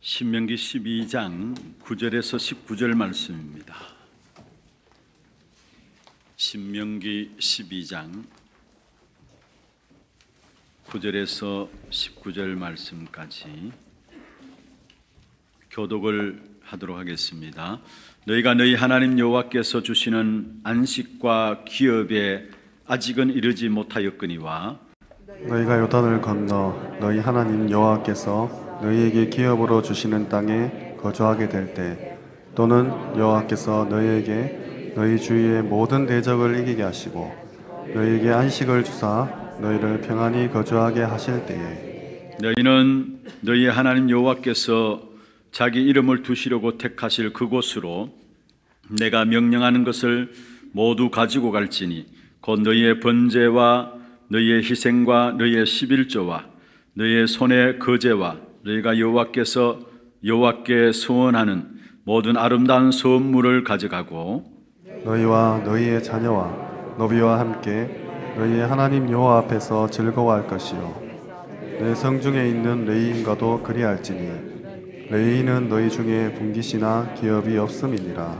신명기 12장 9절에서 19절 말씀입니다. 신명기 12장 9절에서 19절 말씀까지 교독을 하도록 하겠습니다. 너희가 너희 하나님 여호와께서 주시는 안식과 기업에 아직은 이르지 못하였거니와 너희가 요단을 건너 너희 하나님 여호와께서 너희에게 기업으로 주시는 땅에 거주하게 될 때 또는 여호와께서 너희에게 너희 주위의 모든 대적을 이기게 하시고 너희에게 안식을 주사 너희를 평안히 거주하게 하실 때에 너희는 너희 하나님 여호와께서 자기 이름을 두시려고 택하실 그곳으로 내가 명령하는 것을 모두 가지고 갈지니 곧 너희의 번제와 너희의 희생과 너희의 십일조와 너희의 손의 거제와 너희가 여호와께서 여호와께 소원하는 모든 아름다운 선물을 가져가고 너희와 너희의 자녀와 너비와 함께 너희의 하나님 여호와 앞에서 즐거워할 것이요 내 성중에 있는 레이인과도 그리할지니 레이는 너희 중에 분깃이나 기업이 없음이니라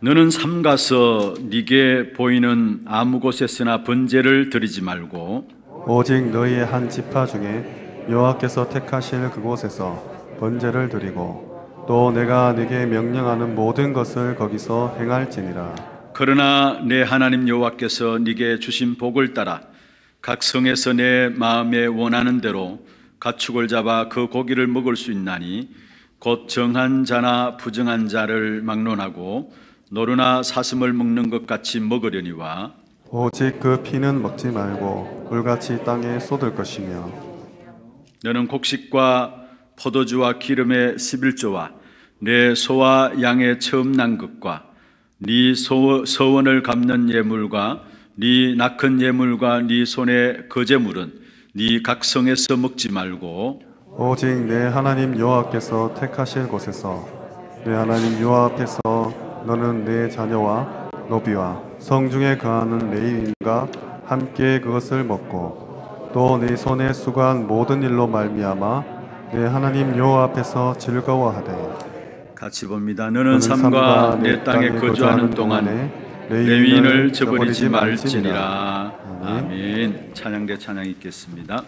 너는 삼가서 네게 보이는 아무 곳에서나 번제를 드리지 말고 오직 너희의 한 지파 중에 여호와께서 택하실 그곳에서 번제를 드리고 또 내가 네게 명령하는 모든 것을 거기서 행할지니라 그러나 내 하나님 여호와께서 네게 주신 복을 따라 각 성에서 내 마음에 원하는 대로 가축을 잡아 그 고기를 먹을 수 있나니 곧 정한 자나 부정한 자를 막론하고 노루나 사슴을 먹는 것 같이 먹으려니와 오직 그 피는 먹지 말고 불같이 땅에 쏟을 것이며 너는 곡식과 포도주와 기름의 11조와 내 소와 양의 처음 난극과네 소, 서원을 갚는 예물과 네 낙은 예물과 네 손의 거제물은 네 각성에서 먹지 말고 오직 내 하나님 여호와께서 택하실 곳에서 내 하나님 여호와 앞에서 너는 내 자녀와 노비와 성중에 거하는 레인과 함께 그것을 먹고 또네 손에 수고한 모든 일로 말미암아 네 하나님 여호 앞에서 즐거워하되 같이 봅니다. 너는 삶과 내 땅에 거주하는 동안에 레위인을 저버리지 말지니라. 아멘. 찬양대 찬양 있겠습니다.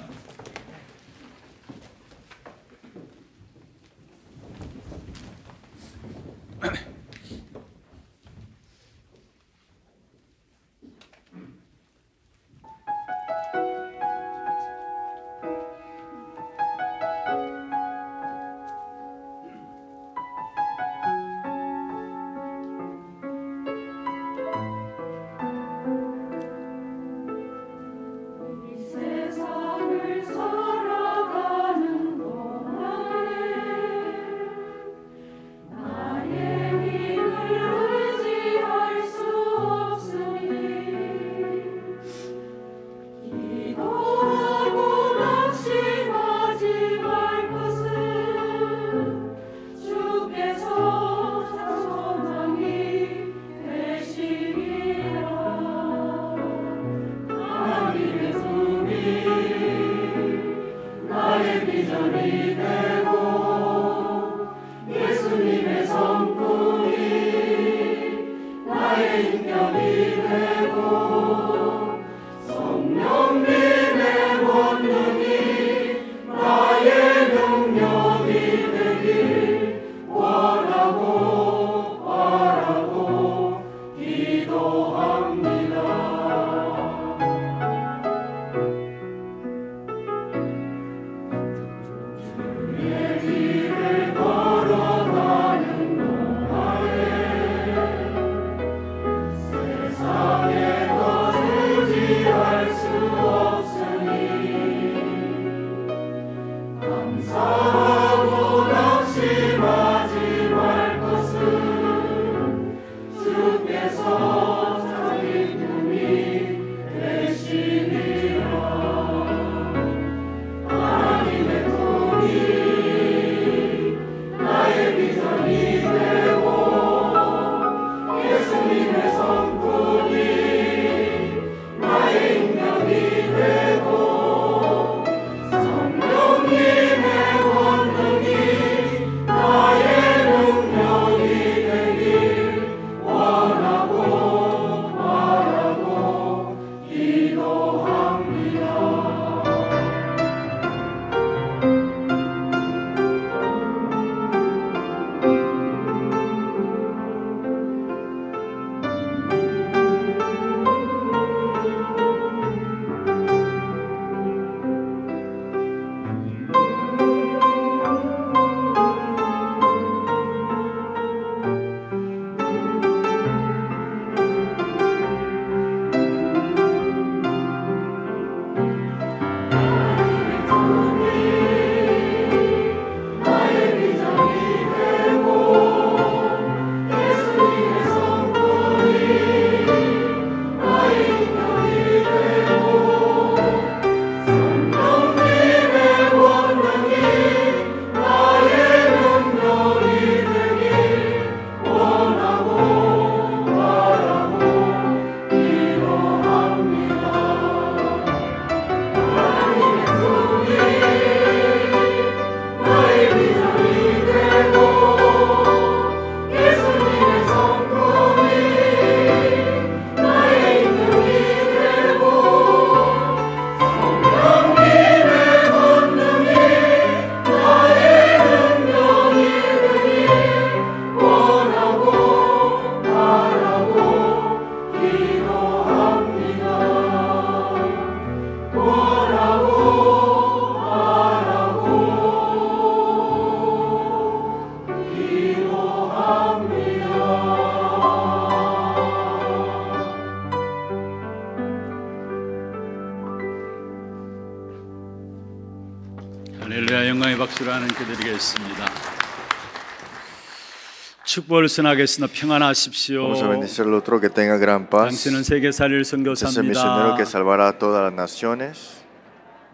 축복을 선하겠으나 평안하십시오. Vamos a bendecir al otro que tenga gran paz. 당신은 세계 살릴 선교사입니다. Es el misionero que salvará a todas las naciones.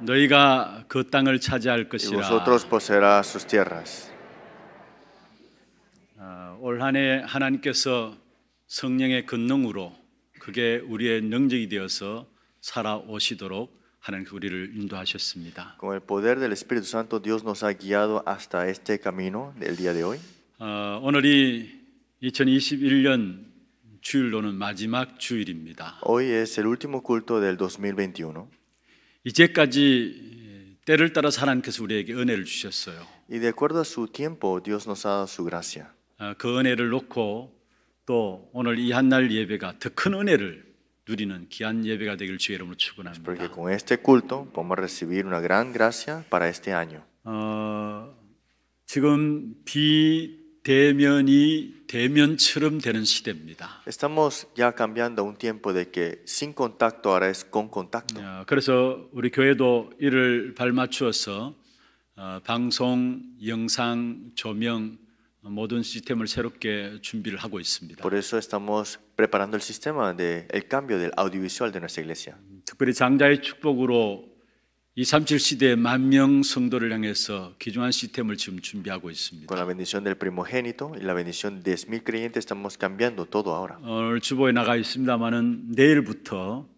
너희가 그 땅을 차지할 것이라. Y vosotros poseerá sus tierras. 올 한해 하나님께서 성령의 근능으로 그게 우리의 능력이 되어서 살아오시도록 하나님께서 우리를 인도하셨습니다. Con el poder del Espíritu Santo Dios nos ha guiado hasta este camino del día de hoy. 어, 오늘이 2021년 주일로는 마지막 주일입니다. Hoy es el último culto del 2021. 이제까지 때를 따라 하나님께서 우리에게 은혜를 주셨어요. Y de acuerdo a su tiempo, Dios nos ha dado su gracia. 그 은혜를 놓고 또 오늘 이 한 날 예배가 더 큰 은혜를 누리는 귀한 예배가 되길 주의 이름으로 축원합니다. Porque con este culto podemos recibir una gran gracia para este año. 어, 지금 비 대면이 대면처럼 되는 시대입니다. Estamos ya cambiando un tiempo de que sin contacto ahora es con contacto. 야, 그래서 우리 교회도 이를 발맞추어서 어, 방송, 영상, 조명 모든 시스템을 새롭게 준비를 하고 있습니다. Por eso estamos preparando el sistema de el cambio del audiovisual de nuestra iglesia. 특별히 장자의 축복으로 237 시대의 만명 성도를 향해서 기중한 시스템을 지금 준비하고 있습니다. Con la bendición del primogénito y la bendición de 10.000 creyentes estamos cambiando todo ahora. 오늘 주보에 나가 있습니다만은 내일부터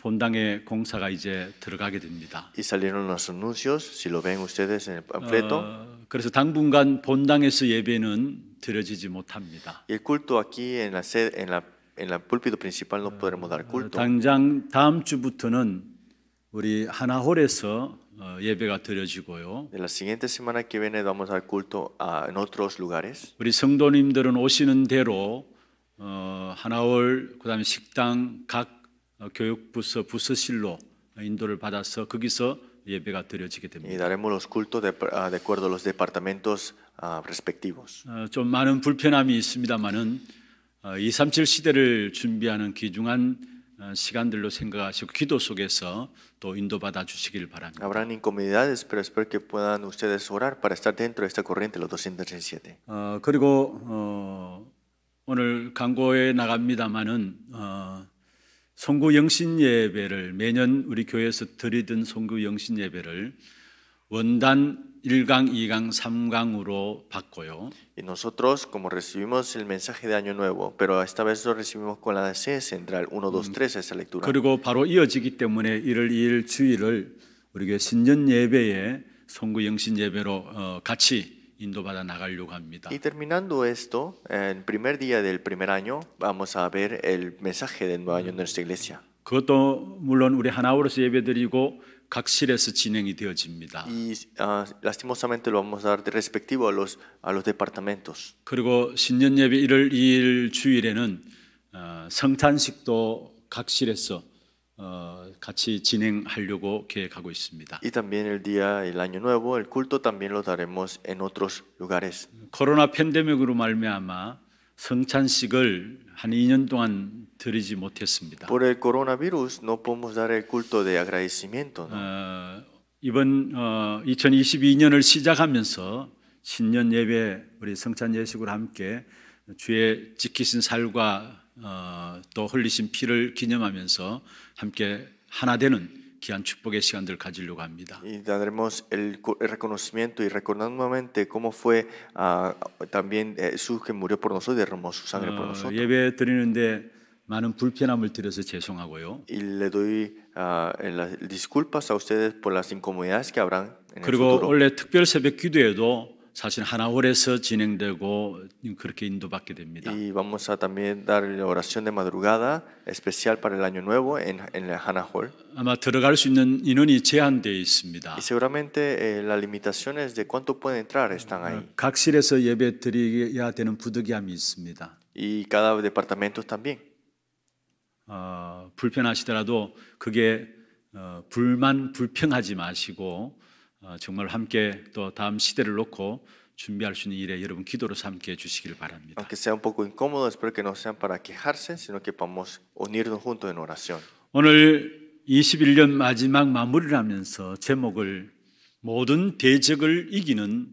본당의 공사가 이제 들어가게 됩니다. Y salieron los anuncios, si lo ven ustedes en el panfleto. 어, 그래서 당분간 본당에서 예배는 드려지지 못합니다. El culto aquí en la sede en la en la púlpito principal no podremos dar culto. 당장 다음 주부터는 우리 하나홀에서 예배가 드려지고요. La siguiente semana que viene vamos al culto uh, en otros lugares. 우리 성도님들은 오시는 대로 어, 하나홀 그다음에 식당 각 어, 교육부서 부서실로 인도를 받아서 거기서 예배가 드려지게 됩니다. Y daremos los cultos de, uh, de acuerdo a los departamentos uh, respectivos. 어, 좀 많은 불편함이 있습니다만은 어, 237 시대를 준비하는 귀중한 시간들로 생각하시고 기도 속에서 또 인도받아 주시기를 바랍니다. Habrán incomodidades, pero espero que puedan ustedes orar para estar dentro de esta corriente los 237. 어 그리고 어 오늘 광고에 나갑니다만은 어 송구 영신 예배를 매년 우리 교회에서 드리던 송구 영신 예배를 원단 1강, 2강, 3강으로 바꿔요. Y nosotros como recibimos el mensaje de año nuevo, pero esta vez lo recibimos con la sede central 1 2 3 esa lectura. 그리고 바로 이어지기 때문에 1월 2일 주일을 우리가 신년 예배에 송구 영신 예배로 어, 같이 인도받아 나가려고 합니다. Y terminando esto, el primer día del primer año vamos a ver el mensaje del nuevo año en nuestra iglesia. 그것도 물론 우리 하나우로서 예배드리고 각실에서 진행이 되어집니다. Y uh, lastimosamente lo vamos a dar de respectivo a los a los departamentos. 그리고 신년 예배 1월 2일 주일에는 어, 성탄식도 각실에서 어, 같이 진행하려고 계획하고 있습니다. Y también el día el año nuevo el culto también lo daremos en otros lugares. 코로나 팬데믹으로 말미암아 성찬식을 한 2년 동안 드리지 못했습니다. Por el coronavirus no podemos dar el culto de agradecimiento. 어, 이번 어, 2022년을 시작하면서 신년 예배 우리 성찬 예식을 함께 주의 지키신 살과 어, 또 흘리신 피를 기념하면서 함께 하나 되는 귀한 축복의 시간들 가지려고 합니다. Y daremos el reconocimiento y recordando nuevamente cómo fue uh, también Jesús que murió por nosotros y derramó su sangre por nosotros. 예배 드리는데 많은 불편함을 드려서 죄송하고요. Y le doy uh, las disculpas a ustedes por las incomunidades que habrán en el 그리고 futuro. 원래 특별 새벽 기도회도 사실 하나홀에서 진행되고 그렇게 인도받게 됩니다. Y vamos a también dar la oración de madrugada especial para el año nuevo en en Hana Hall. 아마 들어갈 수 있는 인원이 제한되어 있습니다. Y seguramente eh, las limitaciones de cuánto pueden entrar están ahí. 각 실에서 예배 드려야 되는 부득이함이 있습니다. Y cada departamento también. 어, 불편하시더라도 그게 어, 불만 불평하지 마시고 어, 정말 함께 또 다음 시대를 놓고 준비할 수 있는 일에 여러분 기도로 삼게 해 주시기를 바랍니다. Aunque sea un poco incómodo, espero que no sean para quejarse, sino que podamos unirnos juntos en oración. 오늘 21년 마지막 마무리를 하면서 제목을 모든 대적을 이기는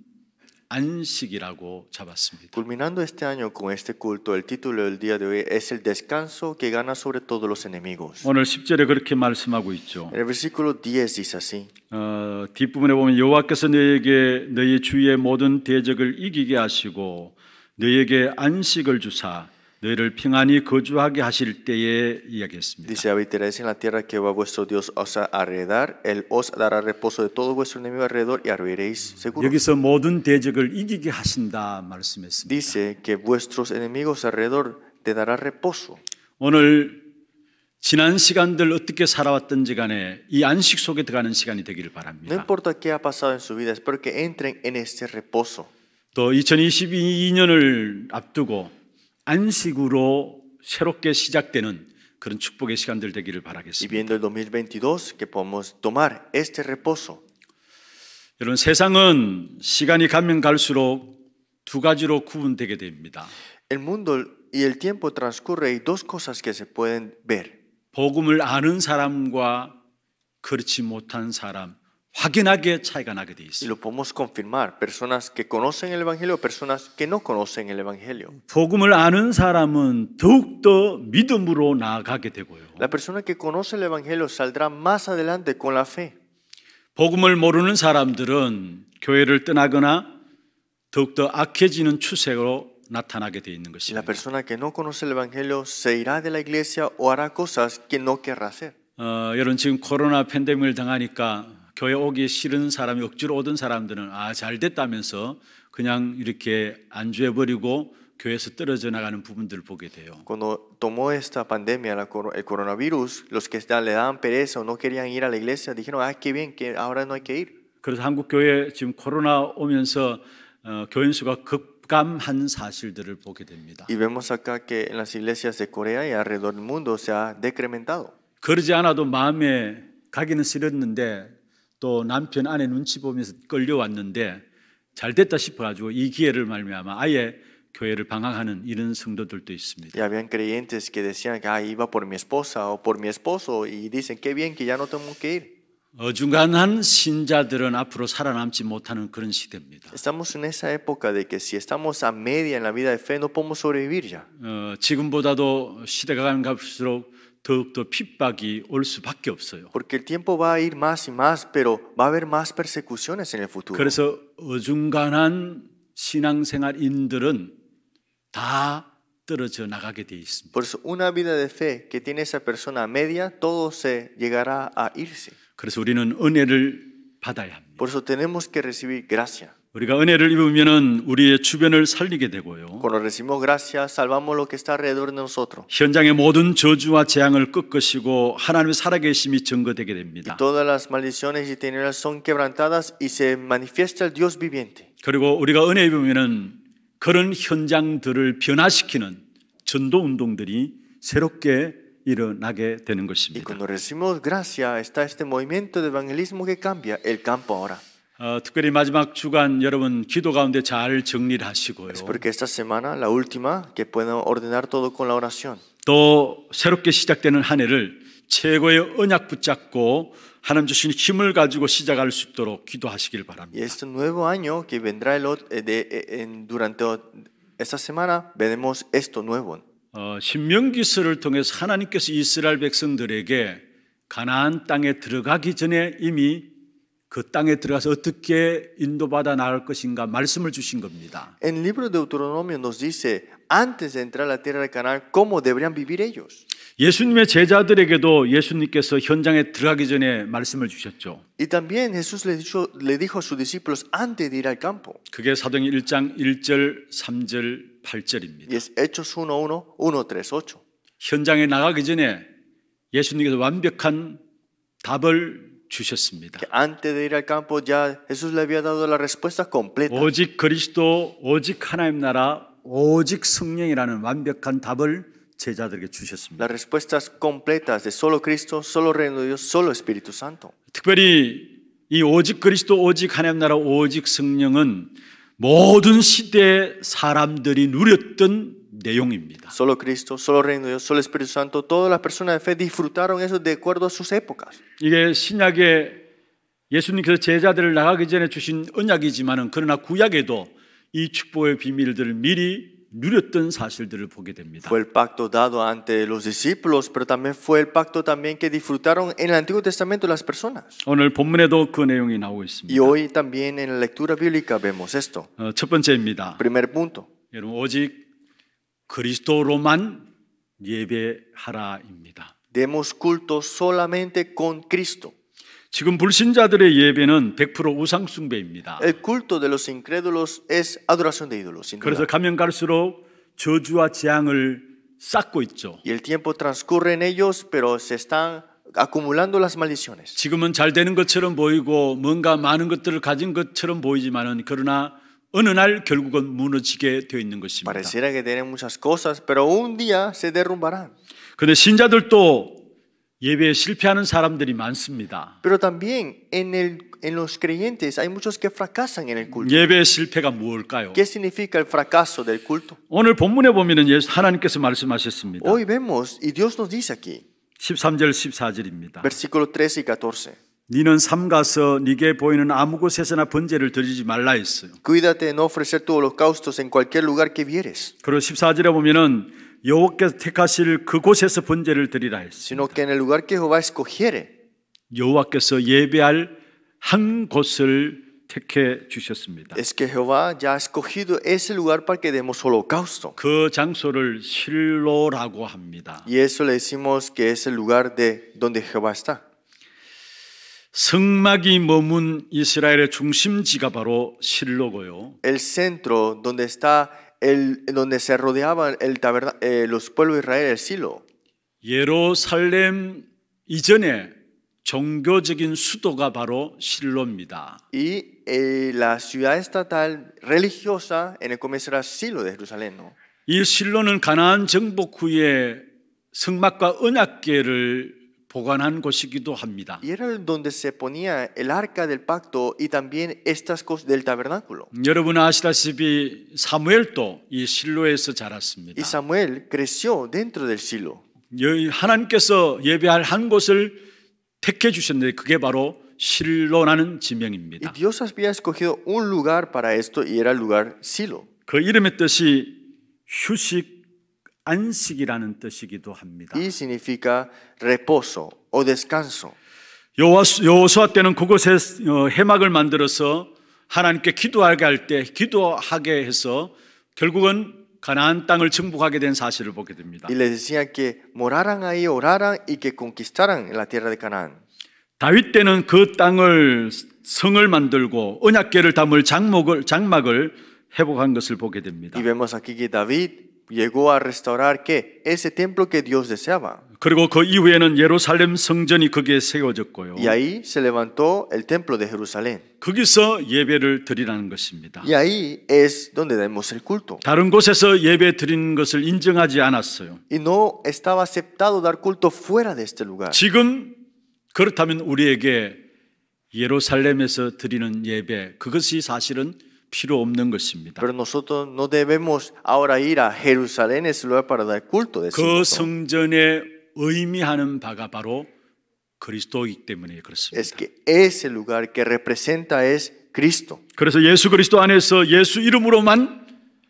안식이라고 잡았습니다. Culminando este año con este culto, el título del día de hoy es el descanso que gana sobre todos los enemigos. 오늘 10절에 그렇게 말씀하고 있죠. El versículo 10 dice así. 어, 뒷부분에 보면 여호와께서 너에게 너의 주위의 모든 대적을 이기게 하시고 너에게 안식을 주사 너희를 평안히 거주하게 하실 때에 이야기했습니다. Dice habitaréis en la tierra que va vuestro Dios os a heredar, él os dará reposo de todo vuestro enemigo alrededor y habitaréis seguros. 여기서 모든 대적을 이기게 하신다 말씀했습니다. Dice que vuestros enemigos alrededor te dará reposo. 오늘 지난 시간들 어떻게 살아왔든지 간에 이 안식 속에 들어가는 시간이 되기를 바랍니다. No importa qué ha pasado en su vida, espero que entren en este reposo. 또 2022년을 앞두고 안식으로 새롭게 시작되는 그런 축복의 시간들 되기를 바라겠습니다. Y viendo el 2022 que podemos tomar este reposo. 여러분 세상은 시간이 가면 갈수록 두 가지로 구분되게 됩니다. El mundo y el tiempo transcurre y dos cosas que se pueden ver. 복음을 아는 사람과 그렇지 못한 사람 확연하게 차이가 나게 돼 있어요. Lo podemos confirmar personas que conocen el evangelio, personas que no conocen el evangelio. 복음을 아는 사람은 더욱 더 믿음으로 나아가게 되고요. La persona que conoce el evangelio saldrá más adelante con la fe. 복음을 모르는 사람들은 교회를 떠나거나 더욱 더 악해지는 추세로 나타나게 돼 있는 것입니다. La persona que no conoce el evangelio se irá de la iglesia o hará cosas que no querrá hacer. 어, 여러분 지금 코로나 팬데믹을 당하니까 교회 오기 싫은 사람이 억지로 오던 사람들은 아, 잘 됐다면서 그냥 이렇게 안주해버리고 교회에서 떨어져 나가는 부분들을 보게 돼요. Cuando tomó esta pandemia la, el coronavirus, los que le daban pereza o no querían ir a la iglesia dijeron, "Ah, qué bien que ahora no hay que ir." 그래서 한국 교회 지금 코로나 오면서 어, 교인 수가 급감한 사실들을 보게 됩니다. Y vemos acá que en las iglesias de Corea y alrededor del mundo se ha decrementado. 그러지 않아도 마음에 가기는 싫었는데 또 남편 아내 눈치 보면서 끌려왔는데 잘 됐다 싶어가지고 이 기회를 말미암아 아예 교회를 방황하는 이런 성도들도 있습니다. Y habían creyentes que decían que ah, iba por mi esposa o por mi esposo y dicen qué bien que ya no tengo que ir. 어중간한 신자들은 앞으로 살아남지 못하는 그런 시대입니다. Estamos en esa época de que si estamos a media en la vida de fe no podemos sobrevivir ya. 어, 지금보다도 시대가 가면 갈수록 더욱더 핍박이 올 수밖에 없어요. Porque el tiempo va a ir más y más, pero va a haber más persecuciones en el futuro. 그래서 어중간한 신앙생활인들은 다 떨어져 나가게 돼 있습니다. Por eso una vida de fe que tiene esa persona media, todo se llegará a irse. 그래서 우리는 은혜를 받아야 합니다. Por eso tenemos que recibir gracia. 우리가 은혜를 입으면은 우리의 주변을 살리게 되고요. Cuando recibimos gracia, salvamos lo que está alrededor de nosotros. 현장의 모든 저주와 재앙을 꺾으시고 하나님의 살아계심이 증거되게 됩니다. Y todas las maldiciones y tinieblas son quebrantadas y se manifiesta el Dios viviente. 그리고 우리가 은혜 입으면은 그런 현장들을 변화시키는 전도 운동들이 새롭게 일어나게 되는 것입니다. Y cuando recibimos gracia, está este movimiento de evangelismo que cambia el campo ahora. Uh, 특별히 마지막 주간 여러분 기도 가운데 잘 정리를 하시고요. Espero que esta semana, la última, que puedan ordenar todo con la oración. 또 새롭게 시작되는 한 해를 최고의 언약 붙잡고 하나님 주신 힘을 가지고 시작할 수 있도록 기도하시길 바랍니다. Y este nuevo año que vendrá el, de, en, durante esta semana veremos esto nuevo. 어, 신명기서를 통해서 하나님께서 이스라엘 백성들에게 가나안 땅에 들어가기 전에 이미 그 땅에 들어가서 어떻게 인도받아 나갈 것인가 말씀을 주신 겁니다. En el libro de Deuteronomio nos dice antes de entrar a la tierra de Canaán cómo deberían vivir ellos. 예수님의 제자들에게도 예수님께서 현장에 들어가기 전에 말씀을 주셨죠. Y también Jesús le dijo le dijo a sus discípulos antes de ir al campo. 그게 사도행 1장 1절 3절 8절입니다. Y es Hechos 1:1 1:3:8. 현장에 나가기 전에 예수님께서 완벽한 답을 주셨습니다. Antes de ir al campo ya Jesús le había dado la respuesta completa. 오직 그리스도, 오직 하나님 나라, 오직 성령이라는 완벽한 답을 제자들에게 주셨습니다. Las respuestas completas de solo Cristo, solo Reino de Dios, solo Espíritu Santo. 특별히 이 오직 그리스도, 오직 하나님 나라, 오직 성령은 모든 시대의 사람들이 누렸던 내용입니다. Solo Cristo, solo Reino Dios, solo Espíritu Santo, todas las personas de fe disfrutaron eso de acuerdo a sus épocas. 이게 신약의 예수님께서 제자들을 나가기 전에 주신 언약이지만은 그러나 구약에도 이 축복의 비밀들을 미리 누렸던 사실들을 보게 됩니다. Fue el pacto dado ante los discípulos, pero también fue el pacto también que disfrutaron en el Antiguo Testamento las personas. 오늘 본문에도 그 내용이 나오고 있습니다. Y hoy también en la lectura bíblica vemos esto. 어, 첫 번째입니다. Primer punto. 여러분 오직 그리스도로만 예배하라입니다. Demos culto solamente con Cristo. 지금 불신자들의 예배는 100% 우상 숭배입니다. El culto de los incrédulos es adoración de ídolos. Sin 그래서 duda. 가면 갈수록 저주와 재앙을 쌓고 있죠. Y el tiempo transcurre en ellos, pero se están acumulando las maldiciones. 지금은 잘 되는 것처럼 보이고 뭔가 많은 것들을 가진 것처럼 보이지만은 그러나 어느 날 결국은 무너지게 되어 있는 것입니다. Pareciera que tienen muchas cosas, pero un día se derrumbarán. 근데 신자들도 예배에 실패하는 사람들이 많습니다. Pero también en el en los creyentes hay muchos que fracasan en el culto. 예배 실패가 무엇일까요? ¿Qué significa el fracaso del culto? 오늘 본문에 보면은 예수 하나님께서 말씀하셨습니다. Hoy vemos y Dios nos dice aquí. 13절 14절입니다. Versículo 13 y 14. 니는 삼 가서 네게 보이는 아무 곳에서나 번제를 드리지 말라 했어요. Cuídate de no ofrecer tu holocaustos en cualquier lugar que vieres. 그리고 14절에 보면은 여호와께서 택하실 그곳에서 번제를 드리라 했어요. Sino que en el lugar que Jehová escogiere. 여호와께서 예배할 한 곳을 택해 주셨습니다. Es que Jehová ya ha escogido ese lugar para que demos holocausto. 그 장소를 실로라고 합니다. Y eso le decimos que es el lugar de donde Jehová está. 성막이 머문 이스라엘의 중심지가 바로 실로고요. El centro donde está el donde se rodeaban el taberna, eh, los pueblos de Israel el Silo. 예루살렘 이전에 종교적인 수도가 바로 실로입니다. Y eh, la ciudad estatal religiosa en el comienzo era Silo de Jerusalén. ¿no? 이 실로는 가나안 정복 후에 성막과 언약궤를 보관한 곳이기도 합니다. Y era donde se ponía el arca del pacto y también estas cosas del tabernáculo. 여러분 아시다시피 사무엘도 이 실로에서 자랐습니다. Y Samuel creció dentro del Silo. 하나님께서 예배할 한 곳을 택해 주셨는데 그게 바로 실로라는 지명입니다. Y Dios había escogido un lugar para esto y era el lugar Silo. 그 이름의 뜻이 휴식 안식이라는 뜻이기도 합니다. Y significa reposo o descanso. 여호수아 때는 그곳에 해막을 만들어서 하나님께 기도하게 할 때 기도하게 해서 결국은 가나안 땅을 정복하게 된 사실을 보게 됩니다. Y les decían que moraran ahí, oraran y que conquistaran la tierra de Canaán. 다윗 때는 그 땅을 성을 만들고 언약궤를 담을 장목을 장막을 회복한 것을 보게 됩니다. Y vemos aquí que David llegó a restaurar que ese templo que Dios deseaba. 그리고 그 이후에는 예루살렘 성전이 거기에 세워졌고요. Y ahí se levantó el templo de Jerusalén. 거기서 예배를 드리라는 것입니다. Y ahí es donde damos el culto. 다른 곳에서 예배 드리는 것을 인정하지 않았어요. Y no estaba aceptado dar culto fuera de este lugar. 지금 그렇다면 우리에게 예루살렘에서 드리는 예배 그것이 사실은 필요 없는 것입니다. Pero nosotros no debemos ahora ir a Jerusalén ese lugar para dar culto. 그 성전의 의미하는 바가 바로 그리스도이기 때문에 그렇습니다. Es que ese lugar que representa es Cristo. 그래서 예수 그리스도 안에서 예수 이름으로만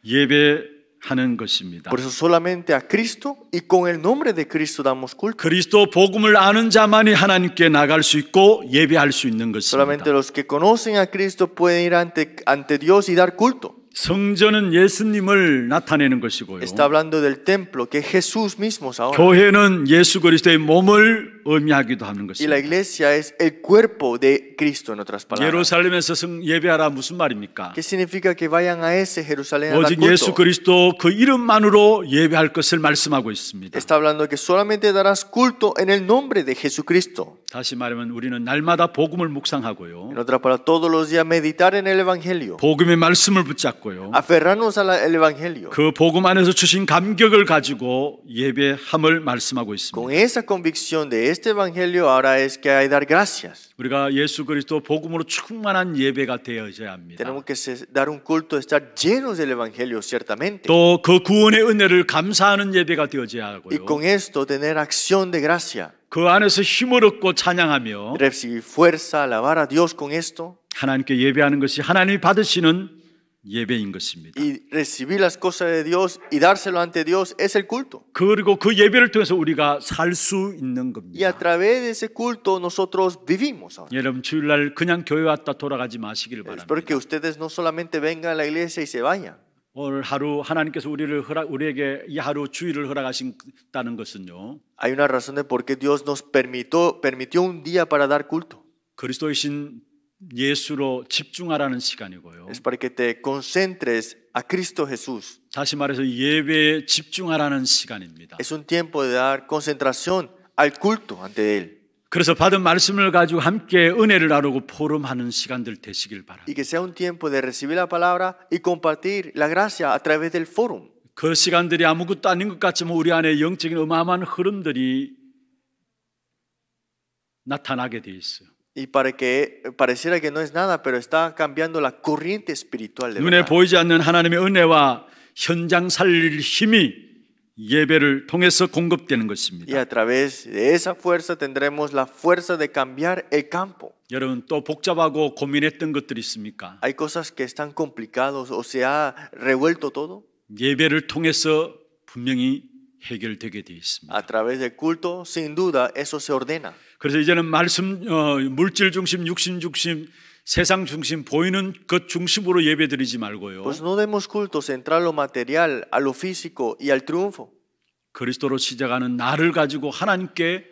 예배 하는 것입니다. Por eso solamente a Cristo y con el nombre de Cristo damos culto. 그리스도 복음을 아는 자만이 하나님께 나갈 수 있고 예배할 수 있는 것입니다. Solamente los que conocen a Cristo pueden ir ante ante Dios y dar culto. 성전은 예수님을 나타내는 것이고요. Está hablando del templo que Jesús mismo ahora. 교회는 예수 그리스도의 몸을 의미하기도 하는 것입니다. Y la iglesia es el cuerpo de Cristo en otras palabras. 예루살렘에서 성 예배하라 무슨 말입니까? ¿Qué significa que vayan a ese Jerusalén a dar culto? 오직 예수 그리스도 그 이름만으로 예배할 것을 말씀하고 있습니다. Está hablando que solamente darás culto en el nombre de Jesucristo. 다시 말하면 우리는 날마다 복음을 묵상하고요. En otras palabras, todos los días meditar en el evangelio. 복음의 말씀을 붙잡고요. Aferrarnos al evangelio. 그 복음 안에서 주신 감격을 가지고 예배함을 말씀하고 있습니다. Con esa convicción de este evangelio ahora es que hay dar gracias. 우리가 예수 그리스도 복음으로 충만한 예배가 되어져야 합니다. Tenemos que dar un culto estar llenos del evangelio ciertamente. 또그 구원의 은혜를 감사하는 예배가 되어져야 하고요. Y con esto tener acción de gracia. 그 안에서 힘을 얻고 찬양하며 recibir fuerza alabar a Dios con esto. 하나님께 예배하는 것이 하나님이 받으시는 Y recibir las cosas de Dios y dárselo ante Dios es el culto. Y a través de ese culto nosotros vivimos. Espero que ustedes no solamente vengan a la iglesia y se vayan. Hay una razón de por qué Dios nos permitió permitió un día para dar culto. 예수로 집중하라는 시간이고요. Es para que te concentres a Cristo Jesús. 다시 말해서 예배에 집중하라는 시간입니다. Es un tiempo de dar concentración al culto ante él. 그래서 받은 말씀을 가지고 함께 은혜를 나누고 포럼하는 시간들 되시길 바랍니다. Y que sea un tiempo de recibir la palabra y compartir la gracia a través del forum. 그 시간들이 아무것도 아닌 것 같지만 우리 안에 영적인 어마어마한 흐름들이 나타나게 돼 있어요. Y para que pareciera que no es nada, pero está cambiando la corriente espiritual. de Y a través de esa fuerza tendremos la fuerza de cambiar el campo. 여러분 또 Hay cosas que están complicados o se ha revuelto todo. 통해서 분명히 A través del culto, sin duda, eso se ordena. 그래서 이제는 말씀, 어, 물질 중심, 육신 중심, 세상 중심 보이는 것 중심으로 예배드리지 말고요. Pues no demos culto central a lo material, a lo físico y al triunfo. 그리스도로 시작하는 나를 가지고 하나님께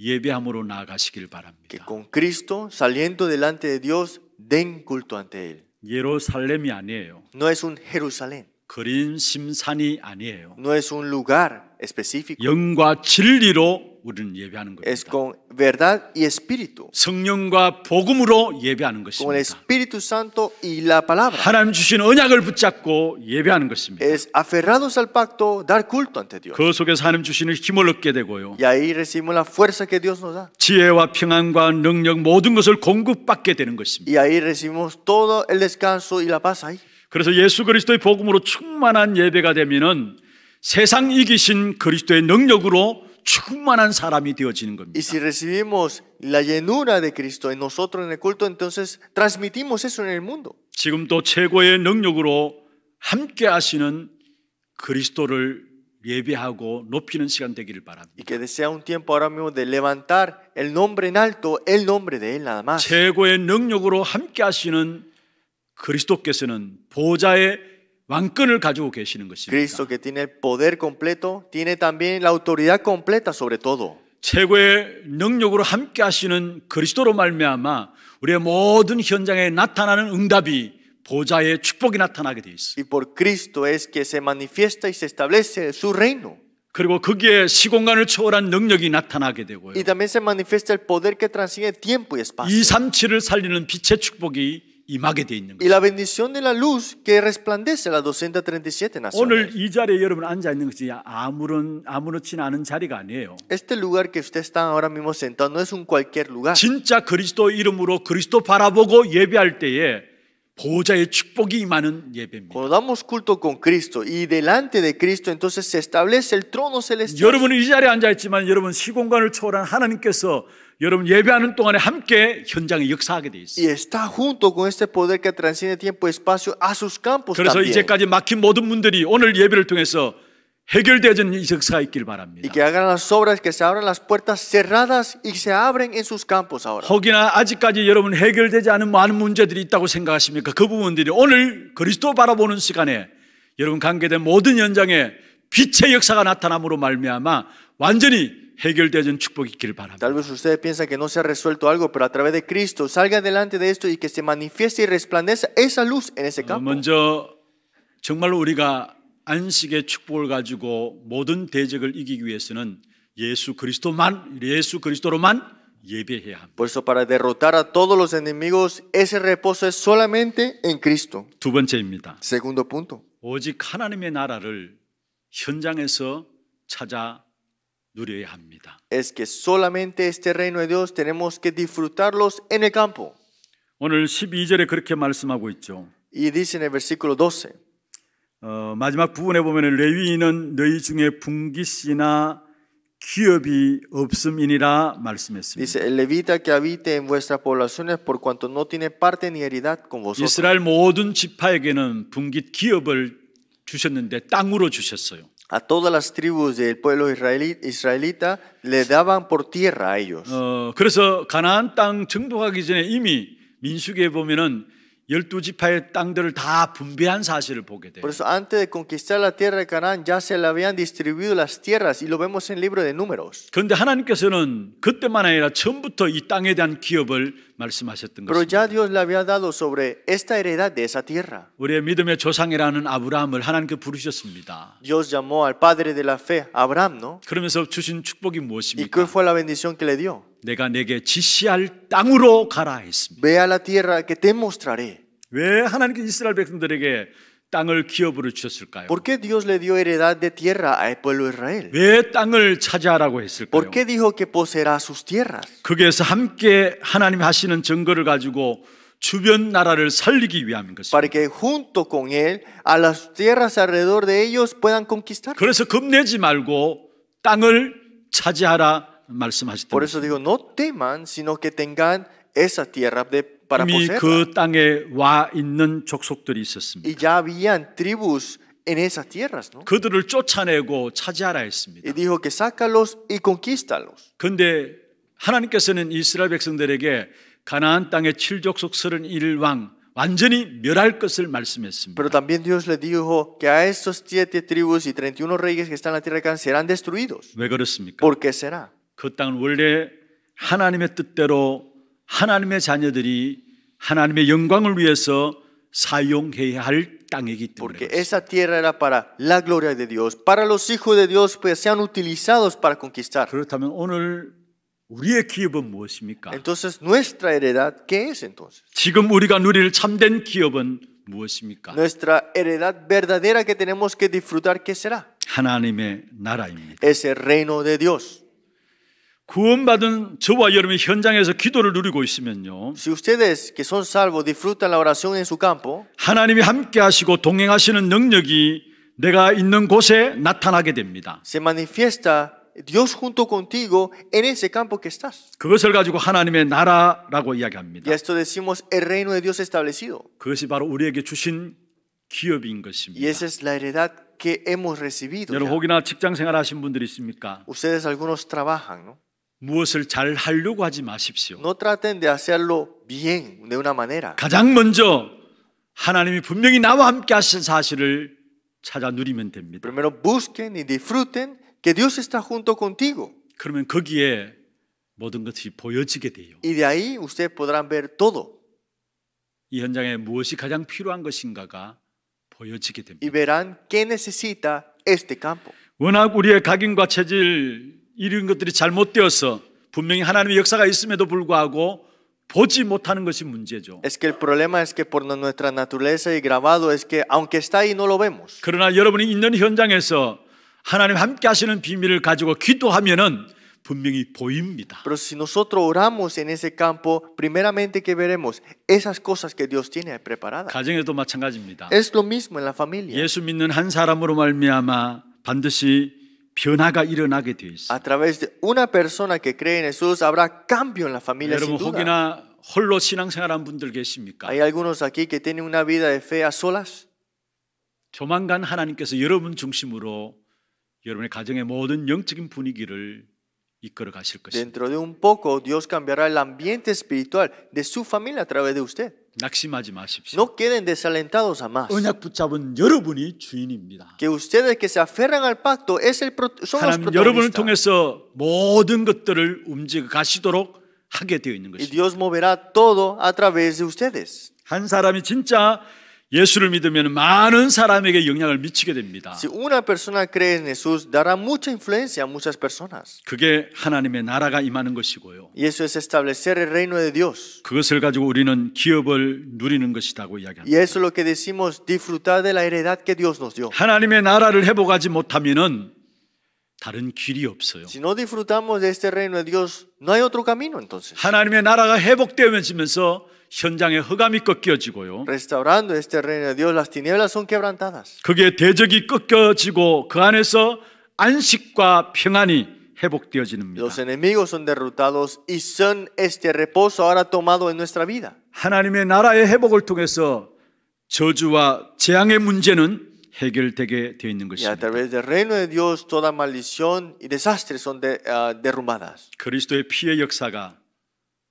예배함으로 나아가시길 바랍니다. Que con Cristo saliendo delante de Dios den culto ante él. 예루살렘이 아니에요. No es un Jerusalén. 그린 심산이 아니에요. No es un lugar. específico. 영과 진리로 우리는 예배하는 겁니다. Es con verdad y espíritu. 성령과 복음으로 예배하는 것입니다. Con el Espíritu Santo y la palabra. 하나님 주신 언약을 붙잡고 예배하는 것입니다. Es aferrados al pacto dar culto ante Dios. 그 속에서 하나님 주시는 힘을 얻게 되고요. Y ahí recibimos la fuerza que Dios nos da. 지혜와 평안과 능력 모든 것을 공급받게 되는 것입니다. Y ahí recibimos todo el descanso y la paz ahí. 그래서 예수 그리스도의 복음으로 충만한 예배가 되면은 세상 이기신 그리스도의 능력으로 충만한 사람이 되어지는 겁니다. Y si recibimos la llenura de Cristo en nosotros en el culto, entonces transmitimos eso en el mundo. 지금도 최고의 능력으로 함께 하시는 그리스도를 예배하고 높이는 시간 되기를 바랍니다. Y que desea un tiempo ahora mismo de levantar el nombre en alto, el nombre de él nada más. 최고의 능력으로 함께 하시는 그리스도께서는 보좌의 왕권을 가지고 계시는 것입니다. Cristo que tiene el poder completo, tiene también la autoridad completa sobre todo. 최고의 능력으로 함께 하시는 그리스도로 말미암아 우리의 모든 현장에 나타나는 응답이 보좌의 축복이 나타나게 돼 있어요. Y por Cristo es que se manifiesta y se establece su reino. 그리고 거기에 시공간을 초월한 능력이 나타나게 되고요. Y también se manifiesta el poder que transciende tiempo y espacio. 237을 살리는 빛의 축복이 Y la bendición de la luz que resplandece la 237 naciones. 아무런, este lugar que usted está ahora mismo sentado no es un cualquier lugar. 진짜 그리스도 이름으로 그리스도 바라보고 예배할 때에 보좌의 축복이 임하는 예배입니다. Cuando damos culto con Cristo y delante de Cristo entonces se establece el trono celestial. 여러분은 이 자리에 앉아 있지만 여러분 시공간을 초월한 하나님께서 여러분 예배하는 동안에 함께 현장에 역사하게 돼 있어요. Y está junto con este poder que transciende tiempo y espacio a sus campos 그래서 también. 이제까지 막힌 모든 문들이 오늘 예배를 통해서 해결되어진 역사가 있길 바랍니다. Y que hagan las obras que se abran las puertas cerradas y se abren en sus campos ahora. 혹이나 아직까지 여러분 해결되지 않은 많은 문제들이 있다고 생각하십니까? 그 부분들이 오늘 그리스도 바라보는 시간에 여러분 관계된 모든 현장에 빛의 역사가 나타남으로 말미암아 완전히 해결되는 축복이 있기를 바랍니다. Tal vez usted piensa que no se ha resuelto algo, pero a través de Cristo salga adelante de esto y que se manifieste y resplandezca esa luz en ese campo. 먼저 정말로 우리가 안식의 축복을 가지고 모든 대적을 이기기 위해서는 예수 그리스도만 예수 그리스도로만 예배해야 합니다. Por eso para derrotar a todos los enemigos ese reposo es solamente en Cristo. 두 번째입니다. Segundo punto. 오직 하나님의 나라를 현장에서 찾아 누려야 합니다. Es que solamente este reino de Dios tenemos que disfrutarlos en el campo. 오늘 12절에 그렇게 말씀하고 있죠. Y dice en el versículo 12. 어, 마지막 부분에 보면 레위인은 너희 중에 분깃이나 기업이 없음이니라 말씀했습니다. Dice el levita que habite en vuestras poblaciones por cuanto no tiene parte ni heredad con vosotros. 이스라엘 모든 지파에게는 분깃 기업을 주셨는데 땅으로 주셨어요. a todas las tribus del pueblo israelí, israelita le daban por tierra a ellos. 어, 그래서 가나안 땅 정복하기 전에 이미 민수기에 보면은 열두 지파의 땅들을 다 분배한 사실을 보게 돼요. Por eso antes de conquistar la tierra de Canaán ya se le habían distribuido las tierras y lo vemos en el libro de Números. 그런데 하나님께서는 그때만 아니라 처음부터 이 땅에 대한 기업을 말씀하셨던 것입니다. Pero ya Dios le había dado sobre esta heredad de esa tierra. 우리의 믿음의 조상이라는 아브라함을 하나님께 부르셨습니다. Dios llamó al padre de la fe Abraham, ¿no? 그러면서 주신 축복이 무엇입니까? ¿Y cuál fue la bendición que le dio? 내가 내게 지시할 땅으로 가라 했습니다. Ve a la tierra que te mostraré. 왜 하나님께서 이스라엘 백성들에게 땅을 기업으로 주셨을까요? ¿Por qué Dios le dio heredad de tierra al pueblo de Israel? 왜 땅을 차지하라고 했을까요? ¿Por qué dijo que poseerá sus tierras? 거기에서 함께 하나님 하시는 증거를 가지고 주변 나라를 살리기 위함인 것입니다. Para que junto con él a las tierras alrededor de ellos puedan conquistar. 그래서 겁내지 말고 땅을 차지하라 Por eso digo, no teman, sino que tengan esa tierra de para poseer. 그 땅에 와 있는 족속들이 Y ya habían tribus en esas tierras, ¿no? Y dijo que sácalos y conquístalos. 근데 하나님께서는 이스라엘 백성들에게 가나안 땅의 완전히 멸할 것을 말씀했습니다. Pero también Dios le dijo que a estos siete tribus y 31 reyes que están en la tierra de Canaán serán destruidos. 왜 ¿Por qué será? 그 땅은 원래 하나님의 뜻대로 하나님의 자녀들이 하나님의 영광을 위해서 사용해야 할 땅이기 때문에. Porque esa tierra era para la gloria de Dios, para los hijos de Dios que pues, sean utilizados para conquistar. 그렇다면 오늘 우리의 기업은 무엇입니까? Entonces nuestra heredad qué es entonces? 지금 우리가 누릴 참된 기업은 무엇입니까? Nuestra heredad verdadera que tenemos que disfrutar qué será? 하나님의 나라입니다. Es el reino de Dios. 구원받은 저와 여러분이 현장에서 기도를 누리고 있으면요. Si ustedes que son salvos disfrutan la oración en su campo. 하나님이 함께 하시고 동행하시는 능력이 내가 있는 곳에 나타나게 됩니다. Se manifiesta Dios junto contigo en ese campo que estás. 그것을 가지고 하나님의 나라라고 이야기합니다. Y esto decimos el reino de Dios establecido. 그것이 바로 우리에게 주신 기업인 것입니다. Y esa es la heredad que hemos recibido. 여러분 혹이나 직장 생활하신 분들 있습니까? Ustedes algunos trabajan, ¿no? 무엇을 잘 하려고 하지 마십시오. No traten de hacerlo bien de una manera. 가장 먼저 하나님이 분명히 나와 함께 하신 사실을 찾아 누리면 됩니다. Primero busquen y disfruten que Dios está junto contigo. 그러면 거기에 모든 것이 보여지게 돼요. Y de ahí ustedes podrán ver todo. 이 현장에 무엇이 가장 필요한 것인가가 보여지게 됩니다. Y verán qué necesita este campo. 워낙 우리의 각인과 체질 이런 것들이 잘못되어서 분명히 하나님의 역사가 있음에도 불구하고 보지 못하는 것이 문제죠. Es que el problema es que por nuestra naturaleza y grabado es que aunque está ahí no lo vemos. 그러나 여러분이 있는 현장에서 하나님 함께 하시는 비밀을 가지고 기도하면은 분명히 보입니다. Pero si nosotros oramos en ese campo, primeramente que veremos esas cosas que Dios tiene preparadas. 가정에도 마찬가지입니다. Es lo mismo en la familia. 예수 믿는 한 사람으로 말미암아 반드시 변화가 일어나게 돼 있어요. A través de una persona que cree en Jesús habrá cambio en la familia sin duda. 여러분 혹이나 홀로 신앙생활한 분들 계십니까? Hay algunos aquí que tienen una vida de fe a solas. 조만간 하나님께서 여러분 중심으로 여러분의 가정의 모든 영적인 분위기를 이끌어 가실 것입니다. Dentro de un poco Dios cambiará el ambiente espiritual de su familia a través de usted. 낙심하지 마십시오. No queden desalentados jamás. 언약 붙잡은 여러분이 주인입니다. Que ustedes que se aferran al pacto es el son los protagonistas. 여러분을 통해서 모든 것들을 움직여 가시도록 하게 되어 있는 것입니다. Y Dios moverá todo a través de ustedes. 한 사람이 진짜 예수를 믿으면 많은 사람에게 영향을 미치게 됩니다. Si una persona cree en Jesús, dará mucha influencia a muchas personas. 그게 하나님의 나라가 임하는 것이고요. Y eso es establecer el reino de Dios. 그것을 가지고 우리는 기업을 누리는 것이라고 이야기합니다. Y eso es lo que decimos disfrutar de la heredad que Dios nos dio. 하나님의 나라를 회복하지 못하면은 다른 길이 없어요. Si no disfrutamos de este reino de Dios, no hay otro camino entonces. 하나님의 나라가 회복되어지면서 현장에 흑암이 꺾여지고요. Restaurando este reino de Dios, las tinieblas son quebrantadas. 그게 대적이 꺾여지고 그 안에서 안식과 평안이 회복되어지는입니다. Los enemigos son derrotados y son este reposo ahora tomado en nuestra vida. 하나님의 나라의 회복을 통해서 저주와 재앙의 문제는 해결되게 되어 있는 것입니다. 그리스도의 피의 역사가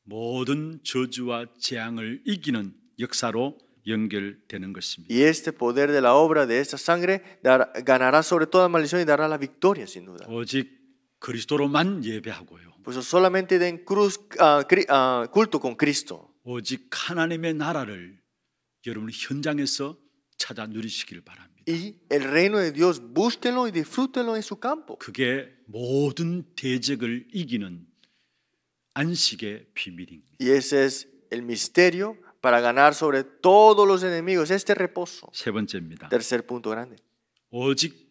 모든 저주와 재앙을 이기는 역사로 연결되는 것입니다. Y este poder de la obra de esta sangre dar, ganará sobre toda maldición y dará la victoria sin duda. 오직 그리스도로만 예배하고요. Pues solamente den cruz, uh, cri, uh, culto con Cristo. 오직 하나님의 나라를 여러분 현장에서 찾아 누리시길 바랍니다. Y el reino de Dios búsquenlo y disfrútenlo en su campo. 그게 모든 대적을 이기는 안식의 비밀입니다. Y ese es el misterio para ganar sobre todos los enemigos este reposo. 세 번째입니다. Tercer punto grande. 오직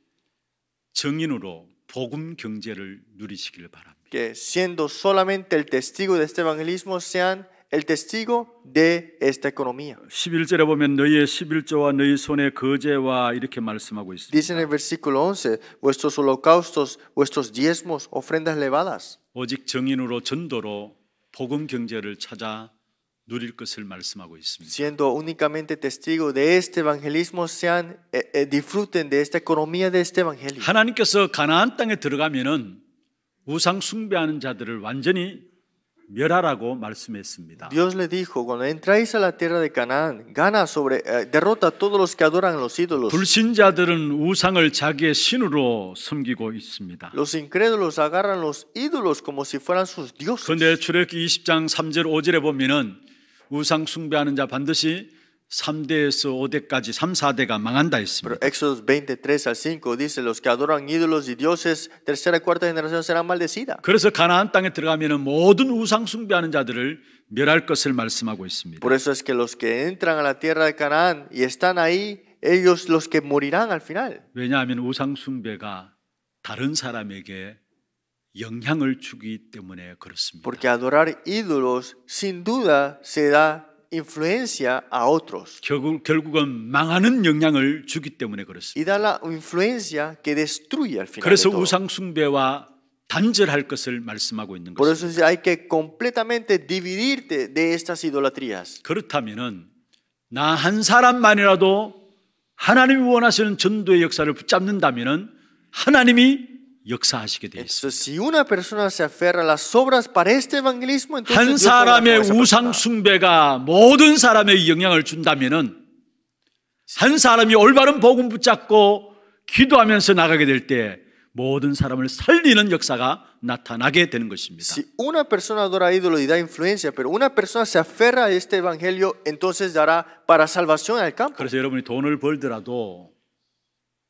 정인으로 복음 경제를 누리시길 바랍니다. Que siendo solamente el testigo de este evangelismo sean el testigo de esta economía. 11절에 보면 너희의 십일조와 너희 손의 거제와 이렇게 말씀하고 있습니다. Dice en el versículo 11, vuestros holocaustos, vuestros diezmos, ofrendas levadas. 오직 정인으로 전도로 복음 경제를 찾아 누릴 것을 말씀하고 있습니다. Siendo únicamente testigo de este evangelismo, sean eh, eh, disfruten de esta economía de este evangelio. 하나님께서 가나안 땅에 들어가면은 우상 숭배하는 자들을 완전히 멸하라고 말씀했습니다. Dios le dijo, cuando entráis a la tierra de Canaán, gana sobre, eh, derrota a todos los que adoran los ídolos. 불신자들은 우상을 자기의 신으로 섬기고 있습니다. Los incrédulos agarran los ídolos como si fueran sus dioses. 그런데 출애굽기 20장 3절 5절에 보면은 우상 숭배하는 자 반드시 3대에서 5대까지 3, 4대가 망한다 23 al 5 dice los que adoran ídolos y dioses tercera y cuarta generación serán maldecida. 그래서 가나안 땅에 들어가면은 모든 우상 자들을 멸할 것을 말씀하고 Por eso es que los que entran a la tierra de Canaán y están ahí ellos los que morirán al final. 왜냐하면 우상 다른 사람에게 영향을 주기 때문에 Porque adorar ídolos sin duda se da influencia a otros. 결국, 결국은 망하는 영향을 주기 때문에 그렇습니다. Y da la influencia que destruye al final. 그래서 우상 숭배와 단절할 것을 말씀하고 있는 Por eso hay que completamente dividirte de estas idolatrías. 그렇다면은 나한 사람만이라도 하나님이 원하시는 전도의 역사를 붙잡는다면은 하나님이 역사하시게 되어 있습니다. 한 사람의 우상 숭배가 모든 사람의 영향을 준다면은 한 사람이 올바른 복음 붙잡고 기도하면서 나가게 될 때 모든 사람을 살리는 역사가 나타나게 되는 것입니다. Si una persona adora ídolo y da influencia, pero una persona se aferra a este evangelio, entonces dará para salvación al campo. 그래서 여러분이 돈을 벌더라도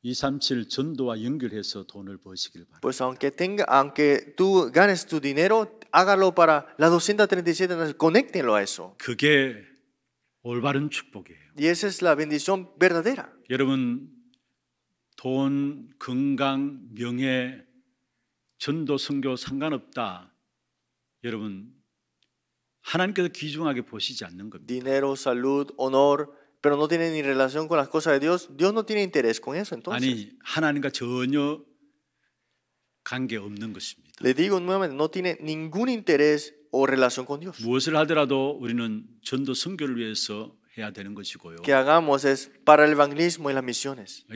237 전도와 연결해서 돈을 버시길 바랍니다. Pues aunque tenga aunque tú ganes tu dinero, hágalo para la 237 conéctenlo a eso. 그게 올바른 축복이에요. Y esa es la bendición verdadera. 여러분 돈, 건강, 명예, 전도, 선교 상관없다. 여러분 하나님께서 귀중하게 보시지 않는 겁니다. Dinero, salud, honor pero no tiene ni relación con las cosas de Dios, Dios no tiene interés con eso entonces. Le digo nuevamente, no tiene ningún interés o relación con Dios. 무엇을 전도 Que hagamos es para el evangelismo y las misiones.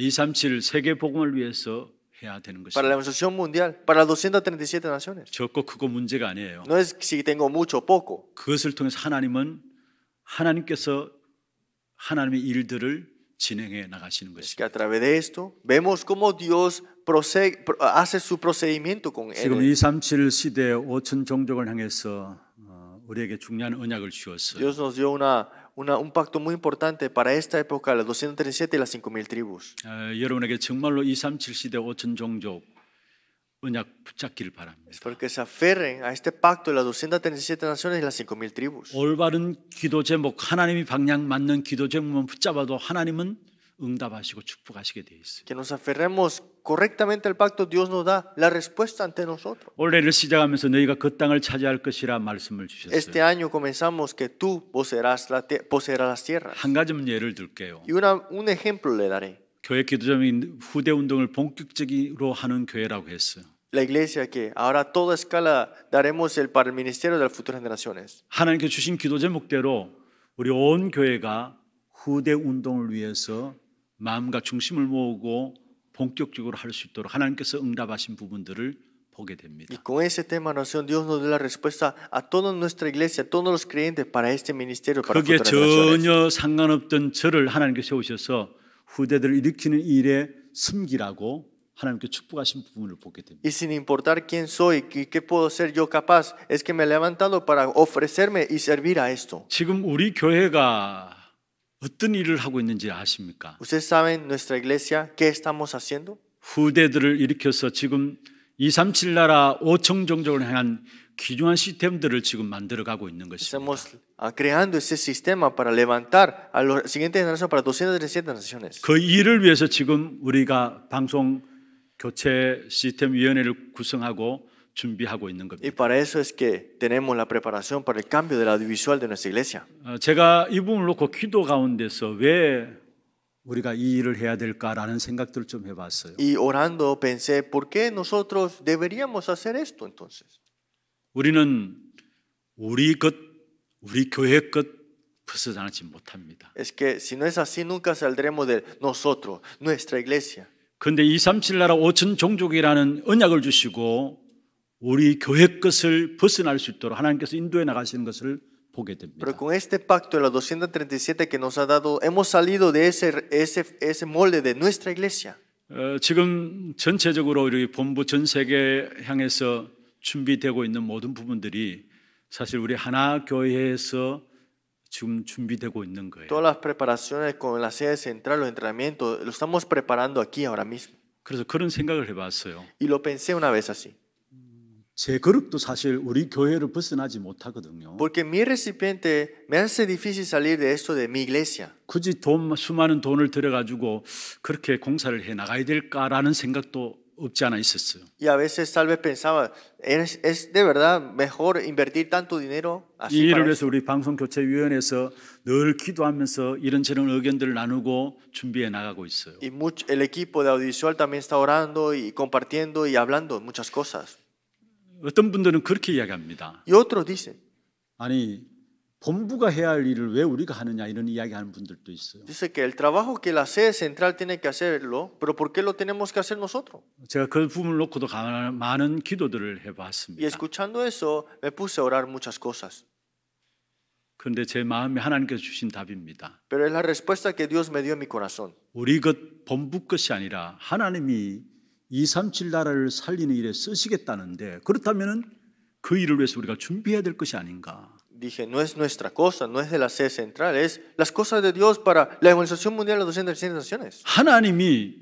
Para la evangelización mundial, para 237 naciones. No es si tengo mucho o poco. 그것을 통해서 하나님은 하나님께서 하나님의 일들을 진행해 나가시는 것입니다. a través de esto vemos cómo Dios hace su procedimiento con 지금 237 시대 5천 종족을 향해서 우리에게 중요한 언약을 주었어요. Dios nos dio una una un pacto muy importante para esta época las 237 y las 5000 tribus. 여러분에게 정말로 237 시대 5천 종족 언약 붙잡기를 바랍니다. Espero que se aferren a este pacto de las 237 naciones y las 5000 tribus. 올바른 기도 제목 하나님이 방향 맞는 기도 제목만 붙잡아도 하나님은 응답하시고 축복하시게 돼 있어요. Que nos aferremos correctamente al pacto Dios nos da la respuesta ante nosotros. 올해를 시작하면서 너희가 그 땅을 차지할 것이라 말씀을 주셨어요. Este año comenzamos que tú poseerás la poseerás las tierras. 한 가지만 예를 들게요. Y una un ejemplo le daré. 교회 기도점이 후대 운동을 본격적으로 하는 교회라고 했어요. La iglesia que ahora a toda escala daremos el para el ministerio de las futuras generaciones. 하나님께 주신 기도 제목대로 우리 온 교회가 후대 운동을 위해서 마음과 중심을 모으고 본격적으로 할 수 있도록 하나님께서 응답하신 부분들을 보게 됩니다. Y con ese tema oración Dios nos da la respuesta a toda nuestra iglesia, a todos los creyentes para este ministerio para futuras generaciones. 그게 전혀 상관없던 저를 하나님께 세우셔서 후대들을 일으키는 일에 숨기라고 하나님께 축복하신 부분을 보게 됩니다. Y sin importar quién soy y qué puedo ser yo capaz, es que me he levantado para ofrecerme y servir a esto. 지금 우리 교회가 어떤 일을 하고 있는지 아십니까? Ustedes saben nuestra iglesia qué estamos haciendo? 후대들을 일으켜서 지금 237 나라 5청 종족을 향한 귀중한 시스템들을 지금 만들어 가고 있는 것입니다. Estamos creando ese sistema para levantar a la siguiente generación para 217 naciones. 그 일을 위해서 지금 우리가 방송 교체 시스템 위원회를 구성하고 준비하고 있는 겁니다. Y para eso es que tenemos la preparación para el cambio del audiovisual de nuestra iglesia. 제가 이 부분을 놓고 기도 가운데서 왜 우리가 이 일을 해야 될까라는 생각들을 좀 해봤어요. Y orando pensé, ¿por qué nosotros deberíamos hacer esto entonces? 우리는 우리 것 우리 교회껏 벗어나지 못합니다. Es que si no es así nunca saldremos de nosotros, nuestra iglesia. 근데 237 나라 5천 종족이라는 언약을 주시고 우리 교회 것을 벗어날 수 있도록 하나님께서 인도해 나가시는 것을 보게 됩니다. Pero con este pacto de las 237 que nos ha dado hemos salido de ese ese ese molde de nuestra iglesia. 어, 지금 전체적으로 우리 본부 전 세계 향해서 준비되고 있는 모든 부분들이 사실 우리 하나 교회에서 지금 준비되고 있는 거예요. Todas las preparaciones con la sede central, los entrenamientos, lo estamos preparando aquí ahora mismo. 그래서 그런 생각을 해봤어요. Y lo pensé una vez así. 제 그룹도 사실 우리 교회를 벗어나지 못하거든요. Porque mi recipiente me hace difícil salir de esto de mi iglesia. 굳이 돈 수많은 돈을 들여 가지고 그렇게 공사를 해 나가야 될까라는 생각도 없지 않아 있었어요. Y a veces tal vez pensaba es es de verdad mejor invertir tanto dinero así 이를 위해서 우리 방송 교체 위원회에서 늘 기도하면서 이런저런 의견들을 나누고 준비해 나가고 있어요. Y mucho el equipo de audiovisual también está orando y compartiendo y hablando muchas cosas. 어떤 분들은 그렇게 이야기합니다. Y otros dicen 아니 본부가 해야 할 일을 왜 우리가 하느냐 이런 이야기하는 분들도 있어요. Dice que el trabajo que la sede central tiene que hacerlo, pero ¿por qué lo tenemos que hacer nosotros? 제가 그 부분을 놓고도 많은 기도들을 해봤습니다. Y escuchando eso me puse a orar muchas cosas. 그런데 제 마음에 하나님께서 주신 답입니다. Pero es la respuesta que Dios me dio en mi corazón. 우리 것 본부 것이 아니라 하나님이 237 나라를 살리는 일에 쓰시겠다는데 그렇다면은 그 일을 위해서 우리가 준비해야 될 것이 아닌가? dije, no es nuestra cosa, no es de la sede central, es las cosas de Dios para la evangelización mundial de las 200 naciones. 하나님이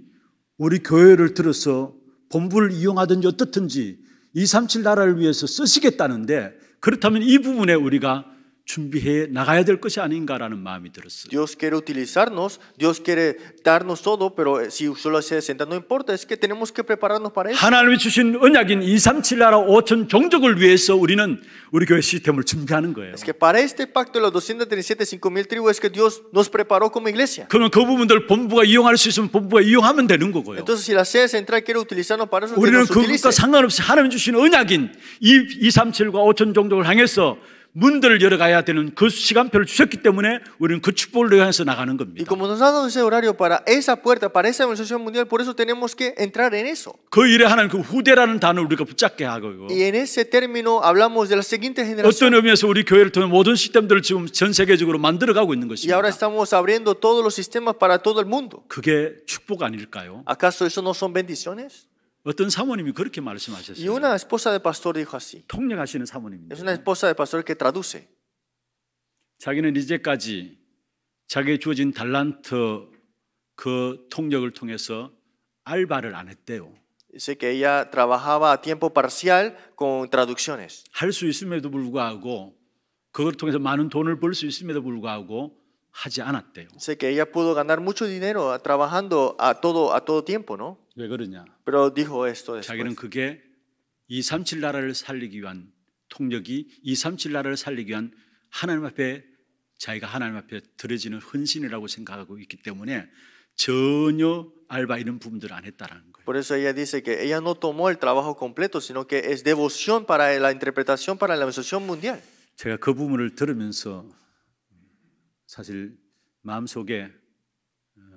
우리 교회를 들어서 본부를 이용하든지 어떻든지 237 나라를 위해서 쓰시겠다는데 그렇다면 이 부분에 우리가 준비해 나가야 될 것이 아닌가라는 마음이 들었어요. Dios quiere utilizarnos, Dios quiere darnos todo, pero si solo se sienta no importa, es que tenemos que prepararnos para eso. 하나님이 주신 언약인 237 나라 5천 종족을 위해서 우리는 우리 교회 시스템을 준비하는 거예요. Es que para este pacto de los 237 5000 tribus es que Dios nos preparó como iglesia. 그러면 그 부분들 본부가 이용할 수 있으면 본부가 이용하면 되는 거고요. Entonces si la sede central quiere utilizarnos para eso, 우리는 그것과 상관없이 하나님 주신 언약인 237과 5천 종족을 향해서 문들을 열어가야 되는 그 시간표를 주셨기 때문에 우리는 그 축복을 향해서 나가는 겁니다. Y como nos ha dado ese horario para esa puerta, para esa evangelización mundial, por eso tenemos que entrar en eso. 그 일에 하는 그 후대라는 단어 우리가 붙잡게 하고. Y en ese término hablamos de la siguiente generación. 어떤 의미에서 우리 교회를 통해 모든 시스템들을 지금 전 세계적으로 만들어 가고 있는 것입니다. Y ahora estamos abriendo todos los sistemas para todo el mundo. 그게 축복 아닐까요? ¿Acaso eso no son bendiciones? 어떤 사모님이 그렇게 말씀하셨어요. Y una esposa de pastor dijo así. 통역하시는 사모님입니다. Es una esposa de pastor que traduce. 자기는 이제까지 자기 주어진 달란트 그 통역을 통해서 알바를 안 했대요. Dice que ella trabajaba a tiempo parcial con traducciones. 할수 있음에도 불구하고 그걸 통해서 많은 돈을 벌수 있음에도 불구하고 하지 않았대요. Dice que ella pudo ganar mucho dinero trabajando a todo a todo tiempo, ¿no? 왜 그러냐? Pero dijo esto después. 자기는 그게 237 나라를 살리기 위한 통역이 237 나라를 살리기 위한 하나님 앞에 자기가 하나님 앞에 드려지는 헌신이라고 생각하고 있기 때문에 전혀 알바 이런 부분들을 안 했다라는 거예요. Por eso ella dice que ella no tomó el trabajo completo, sino que es devoción para la interpretación para la misión mundial. 제가 그 부분을 들으면서 사실 마음속에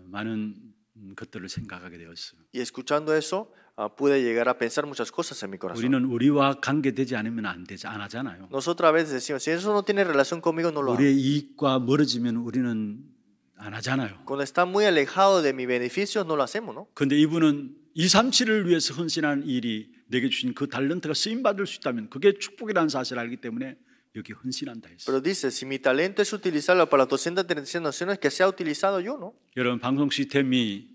많은 것들을 생각하게 되었어요. Y escuchando eso, pude llegar a pensar muchas cosas en mi corazón. 우리는 우리와 관계되지 않으면 안 되지 안 하잖아요. Nosotros a veces decimos, si eso no tiene relación conmigo, no lo hago. 우리의 이익과 멀어지면 우리는 안 하잖아요. Cuando está muy alejado de mi beneficio, no lo hacemos, ¿no? 근데 이분은 237을 위해서 헌신하는 일이 내게 주신 그 달란트가 쓰임 받을 수 있다면 그게 축복이라는 사실을 알기 때문에 여기 헌신한다 했어요. Pero dice, si mi talento es utilizarlo para 237 naciones, que sea utilizado yo, ¿no? 여러분 방송 시스템이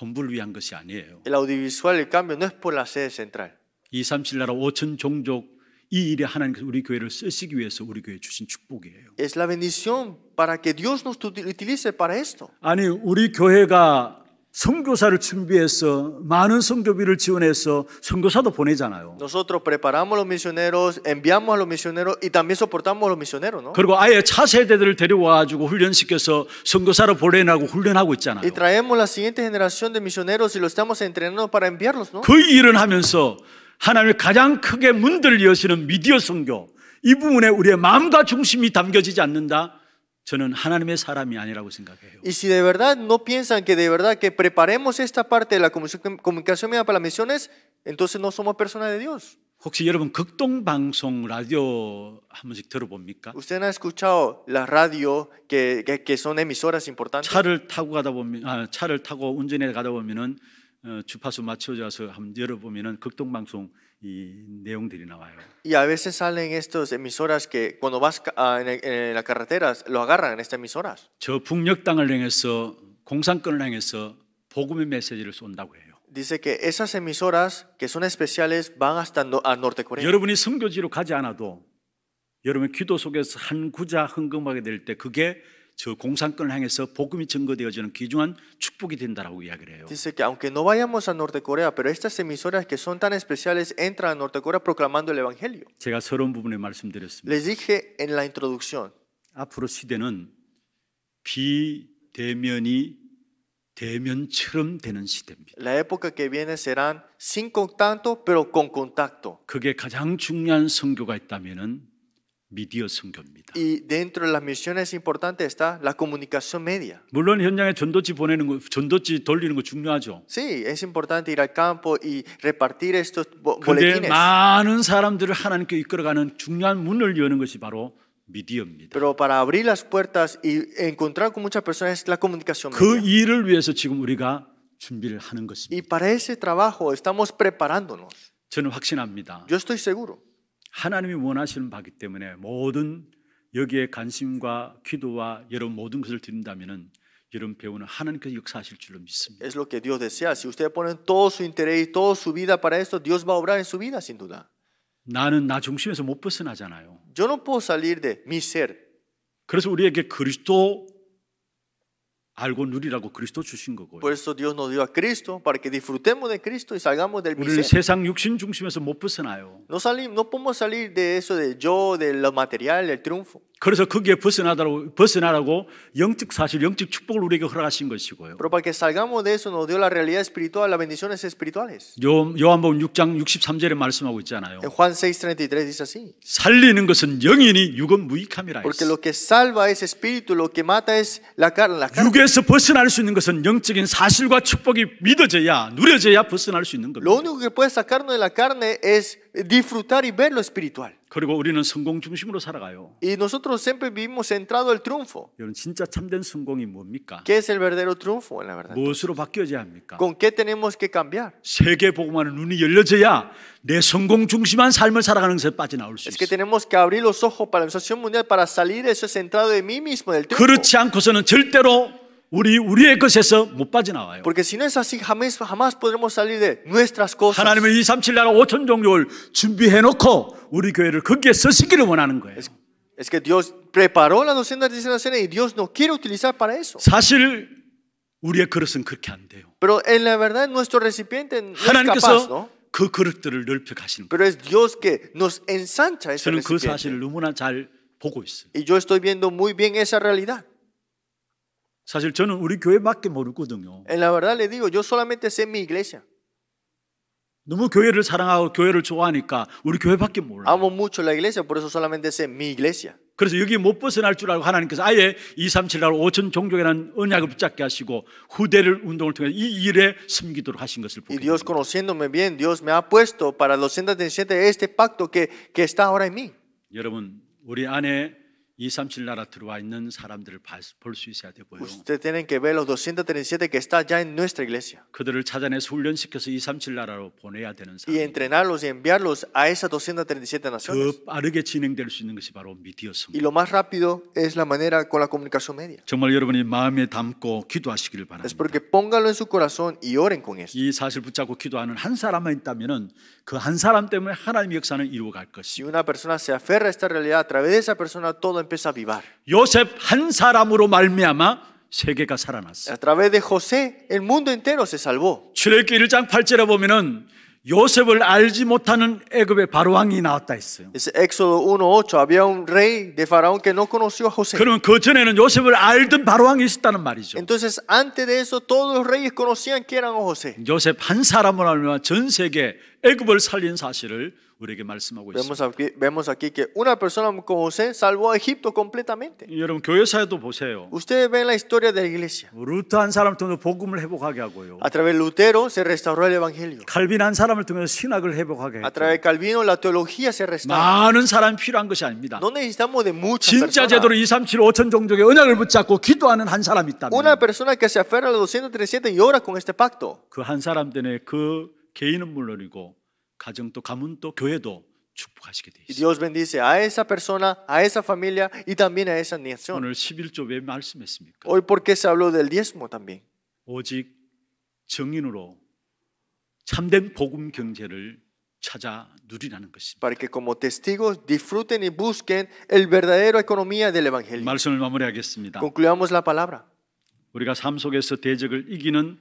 본부를 위한 것이 아니에요. El audiovisual, el cambio, no es por la sede central. 237 나라 5천 종족 이 일에 하나님께서 우리 교회를 쓰시기 위해서 우리 교회 주신 축복이에요. Es la bendición para que Dios nos utilice para esto. 아니 우리 교회가 선교사를 준비해서 많은 선교비를 지원해서 선교사도 보내잖아요. Nosotros preparamos los misioneros, enviamos a los misioneros y también soportamos a los misioneros, ¿no? 그리고 아예 차세대들을 데려와 가지고 훈련시켜서 선교사로 보내라고 훈련하고 있잖아요. Y traemos la siguiente generación de misioneros y los estamos entrenando para enviarlos, ¿no? 그 일을 하면서 하나님의 가장 크게 문들을 여시는 미디어 선교 이 부분에 우리의 마음과 중심이 담겨지지 않는다. 저는 하나님의 사람이 아니라고 생각해요. Y si de verdad no piensan que de verdad que preparemos esta parte de la comunicación para las misiones, entonces no somos personas de Dios. 혹시 여러분 극동 방송 라디오 한 번씩 들어봅니까? ¿Usted ha escuchado la radio que, que, que son emisoras importantes? 차를 타고 가다 보면 아, 차를 타고 운전해 가다 보면은 어, 주파수 맞춰줘서 한번 열어보면은 극동 방송 y 내용들이 나와요. Y a veces salen estas emisoras que cuando vas ah, en, en la carretera lo agarran estas emisoras. 저 북녘 땅을 향해서 공산권을 향해서 복음의 메시지를 쏜다고 해요. Dice que esas emisoras que son especiales van hasta no, a Norte Corea. 여러분이 선교지로 가지 않아도 여러분 기도 속에서 한 구자 헌금하게 될 때 그게 저 공산권을 향해서 복음이 증거되어지는 귀중한 축복이 된다라고 이야기를 해요. Dice que aunque no vayamos a Norte Corea, pero estas emisoras que son tan especiales entran a Norte Corea proclamando el evangelio. 제가 서론 부분에 말씀드렸습니다. Les dije en la introducción. 앞으로 시대는 비대면이 대면처럼 되는 시대입니다. La época que viene serán sin contacto, pero con contacto. 그게 가장 중요한 선교가 있다면은 Y dentro de las misiones importantes está la comunicación media. 전도지 보내는 거, 돌리는 거 중요하죠. Sí, es importante ir al campo y repartir estos boletines. 많은 사람들을 하나님께 이끌어가는 중요한 문을 여는 것이 바로 Pero para abrir las puertas y encontrar con muchas personas es la comunicación media. 일을 위해서 지금 우리가 하는 Y para ese trabajo estamos preparándonos. Yo estoy seguro. 하나님이 원하시는 바기 때문에 모든 여기에 관심과 기도와 여러분 모든 것을 드린다면은 이런 배우는 하나님께서 역사하실 줄로 믿습니다. Es lo que Dios desea. Si ustedes ponen todo su interés y toda su vida para esto, Dios va a obrar en su vida sin duda. 나는 나 중심에서 못 벗어나잖아요. Yo no puedo salir de mi ser. 그래서 우리에게 그리스도 Por eso Dios nos dio a Cristo para que disfrutemos de Cristo y salgamos del 우리 No no podemos salir de eso de yo, de lo material, del triunfo. 그래서 거기에 벗어나라고, 벗어나라고 영적 사실, 영적 축복을 우리에게 허락하신 것이고요. Pero para que salgamos de eso nos dio la realidad espiritual, las bendiciones espirituales. 요 요한복음 6장 63절에 말씀하고 있잖아요. En Juan 6:33 dice así. 살리는 것은 영이니 육은 무익함이라. Porque lo que salva es espíritu, lo que mata es la carne, la carne. 육에서 벗어날 수 있는 것은 영적인 사실과 축복이 믿어져야 누려져야 벗어날 수 있는 겁니다. Lo único que puede sacarnos de la carne es disfrutar y ver lo espiritual. 그리고 우리는 성공 중심으로 살아가요. Y nosotros siempre vivimos centrado al triunfo. 여러분 진짜 참된 성공이 뭡니까? ¿Qué es el verdadero triunfo en la verdad? 무엇으로 바뀌어야 합니까? ¿Con qué tenemos que cambiar? 세계 복음하는 눈이 열려져야 내 성공 중심한 삶을 살아가는 것에 빠져나올 수 있어. Es que tenemos que abrir los ojos para la misión mundial para salir de ese centrado de mí mismo del triunfo. 그렇지 않고서는 절대로 우리 우리의 것에서 못 빠져나와요. Porque si no es así jamás jamás podremos salir de nuestras cosas. 하나님은 237 나라 5천 종교를 준비해 놓고 우리 교회를 거기에 쓰시기를 원하는 거예요. Es, es que Dios preparó las 213 naciones y Dios no quiere utilizar para eso. 사실 우리의 그릇은 그렇게 안 돼요. Pero en la verdad nuestro recipiente no es capaz, ¿no? 그 그릇들을 넓혀 가시는 Pero es Dios que nos ensancha ese 저는 그 사실을 너무나 잘 보고 있어요. Y yo estoy viendo muy bien esa realidad. 사실 저는 우리 교회밖에 모르거든요. En la verdad le digo, yo solamente sé mi iglesia. 너무 교회를 사랑하고 교회를 좋아하니까 우리 교회밖에 몰라. Amo mucho la iglesia, por eso solamente sé mi iglesia. 그래서 여기 못 벗어날 줄 알고 하나님께서 아예 237날 5천 종족이라는 언약을 붙잡게 하시고 후대를 운동을 통해 이 일에 섬기도록 하신 것을 보게 됩니다. Dios conociéndome bien, Dios me ha puesto para los 137 este pacto que que está ahora en mí. 여러분, 우리 안에 237 나라 들어와 있는 사람들을 볼 수 있어야 되고요. Ustedes tienen que ver los 237 que está ya en nuestra iglesia. 그들을 찾아내서 훈련시켜서 237 나라로 보내야 되는 사람. Y entrenarlos y enviarlos a esas 237 naciones. 더 빠르게 진행될 수 있는 것이 바로 미디어입니다. Y lo más rápido es la manera con la comunicación media. 정말 여러분이 마음에 담고 기도하시기를 바랍니다. Es porque póngalo en su corazón y oren con eso. 이 사실 붙잡고 기도하는 한 사람만 있다면은 그한 사람 때문에 하나님 역사는 이루어 갈 것이. Si una persona se aferra a esta realidad, a través de esa persona todo empieza a vivar. 요셉 한 사람으로 말미암아 세계가 살아났어. A través de José, el mundo entero se salvó. 출애굽기 1장 8절에 보면은 요셉을 알지 못하는 애굽의 바로 왕이 나왔다 했어요. Es Éxodo 1:8 había un rey de faraón que no conoció a José. 그러면 그 전에는 요셉을 알던 바로 왕이 있었다는 말이죠. Entonces antes de eso todos los reyes conocían que eran José. 요셉 한 사람을 알면 전 세계 애굽을 살린 사실을 Vemos aquí, que una persona como José salvó a Egipto completamente. Ustedes ven la historia de la iglesia. A través de Lutero se restauró el evangelio. A través de Calvino la teología se restauró. No necesitamos de muchas personas. Una persona que se aferra a los 237 y ora con este pacto. 가정도 가문도 교회도 축복하시게 되어 있습니다. Dios bendice a esa persona, a esa familia y también a esa nación. 오늘 11조 왜 말씀했습니까? Hoy porque se habló del diezmo también. 오직 정인으로 참된 복음 경제를 찾아 누리라는 것입니다. Para que como testigos disfruten y busquen el verdadero economía del evangelio. 말씀을 마무리하겠습니다. Concluyamos la palabra. 우리가 삶 속에서 대적을 이기는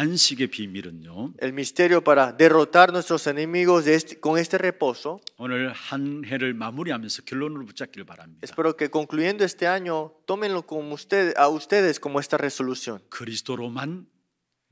안식의 비밀은요. El misterio para derrotar nuestros enemigos de este, con este reposo. 오늘 한 해를 마무리하면서 결론으로 붙잡기를 바랍니다. Espero que concluyendo este año tómenlo como usted, a ustedes como esta resolución. 그리스도로만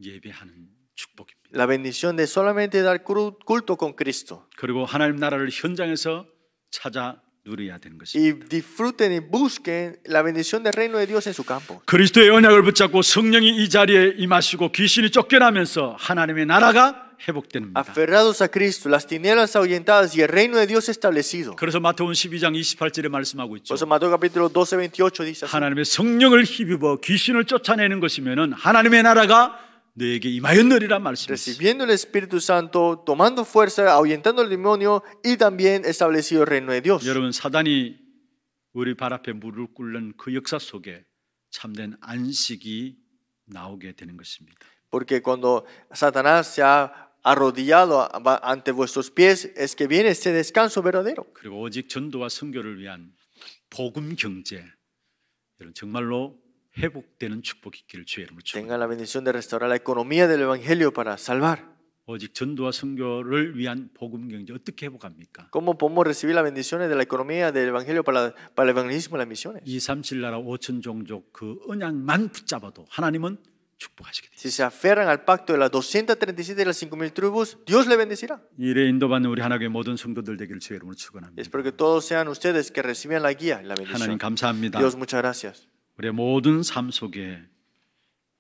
예배하는 축복입니다. La bendición de solamente dar culto con Cristo. 그리고 하나님 나라를 현장에서 찾아 누려야 되는 것입니다. Y disfruten y busquen la bendición del reino de Dios en su campo. 그리스도의 언약을 붙잡고 성령이 이 자리에 임하시고 귀신이 쫓겨나면서 하나님의 나라가 회복됩니다. Aferrados a Cristo, las tinieblas ahuyentadas y el reino de Dios establecido. 그래서 마태복음 12장 28절에 말씀하고 있죠. 그래서 마태복음 capítulo 12:28 dice 하나님의 성령을 힘입어 귀신을 쫓아내는 것이면은 하나님의 나라가 너에게 임하였느니라 말씀이 Recibiendo el Espíritu Santo, tomando fuerza, ahuyentando el demonio y también establecido el reino de Dios. 여러분 사단이 우리 발 앞에 물을 꿇는 그 역사 속에 참된 안식이 나오게 되는 것입니다. Porque cuando Satanás se ha arrodillado ante vuestros pies es que viene ese descanso verdadero. 그리고 오직 전도와 선교를 위한 복음 경제 여러분 정말로 Tenga la bendición de restaurar la economía del evangelio para salvar. ¿Cómo podemos recibir la bendición de la economía del evangelio para, el evangelismo y las misiones? Si se aferran al pacto de las 237 y las 5000 tribus, Dios le bendecirá. Espero que todos sean ustedes que reciban la guía y la bendición. Dios, muchas gracias. 우리의 모든 삶 속에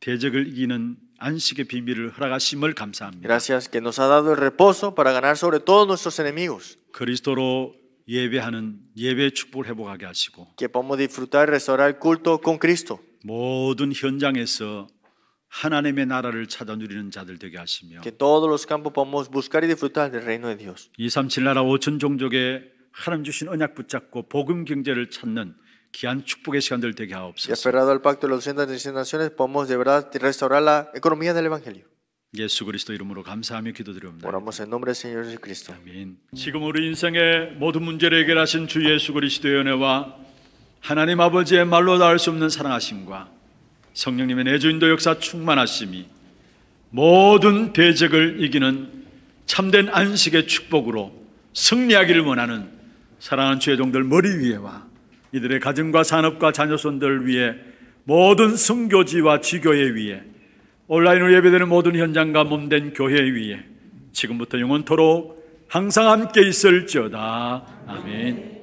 대적을 이기는 안식의 비밀을 허락하심을 감사합니다. Gracias que nos ha dado el reposo para ganar sobre todos nuestros enemigos. 그리스도로 예배하는 예배 축복을 회복하게 하시고 que podamos disfrutar y restaurar el culto con Cristo. 모든 현장에서 하나님의 나라를 찾아 누리는 자들 되게 하시며 que todos los campos podamos buscar y disfrutar del reino de Dios. 237 나라 5천 종족의 하나님 주신 언약 붙잡고 복음 경제를 찾는 귀한 축복의 시간들 되게 하옵소서. 예수 그리스도 이름으로 감사하며 기도드립니다. 아멘. 지금 우리 인생의 모든 문제를 해결하신 주 예수 그리스도의 은혜와 하나님 아버지의 말로 닿을 수 없는 사랑하심과 성령님의 내주인도 역사 충만하심이 모든 대적을 이기는 참된 안식의 축복으로 승리하기를 원하는 사랑하는 주의 종들 머리 위에와 이들의 가정과 산업과 자녀손들 위해 모든 성교지와지교에위해 온라인으로 예배되는 모든 현장과 몸된 교회 위에 지금부터 영원토록 항상 함께 있을지어다. 아멘.